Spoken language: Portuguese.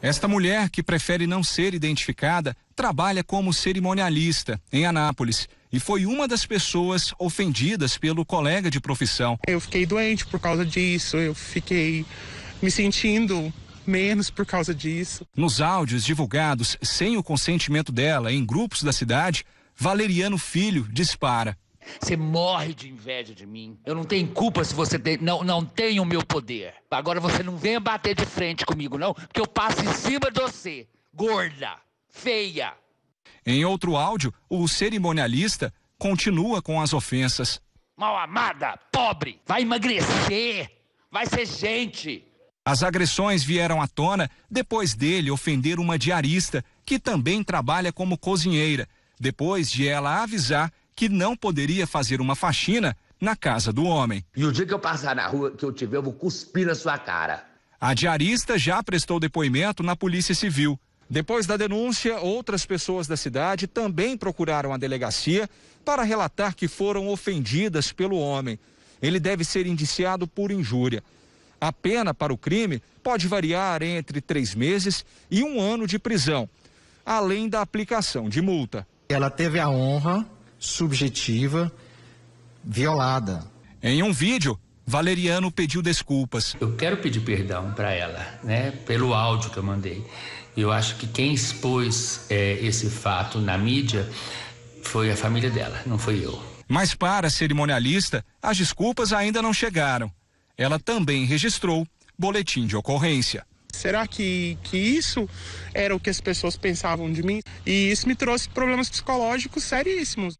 Esta mulher, que prefere não ser identificada, trabalha como cerimonialista em Anápolis e foi uma das pessoas ofendidas pelo colega de profissão. Eu fiquei doente por causa disso, eu fiquei me sentindo menos por causa disso. Nos áudios divulgados sem o consentimento dela em grupos da cidade, Valeriano Filho dispara. Você morre de inveja de mim. Eu não tenho culpa se você tem, não, não tem o meu poder. Agora você não venha bater de frente comigo, não, porque eu passo em cima de você, gorda, feia. Em outro áudio, o cerimonialista continua com as ofensas. Mal amada, pobre, vai emagrecer, vai ser gente. As agressões vieram à tona depois dele ofender uma diarista que também trabalha como cozinheira, depois de ela avisar que não poderia fazer uma faxina na casa do homem. E o dia que eu passar na rua, que eu tiver, eu vou cuspir na sua cara. A diarista já prestou depoimento na Polícia Civil. Depois da denúncia, outras pessoas da cidade também procuraram a delegacia para relatar que foram ofendidas pelo homem. Ele deve ser indiciado por injúria. A pena para o crime pode variar entre três meses e um ano de prisão, além da aplicação de multa. Ela teve a honra subjetiva violada. Em um vídeo, Valeriano pediu desculpas. Eu quero pedir perdão para ela, né, pelo áudio que eu mandei. Eu acho que quem expôs é, esse fato na mídia foi a família dela, não foi eu. Mas para a cerimonialista, as desculpas ainda não chegaram. Ela também registrou boletim de ocorrência. Será que, que isso era o que as pessoas pensavam de mim? E isso me trouxe problemas psicológicos seríssimos.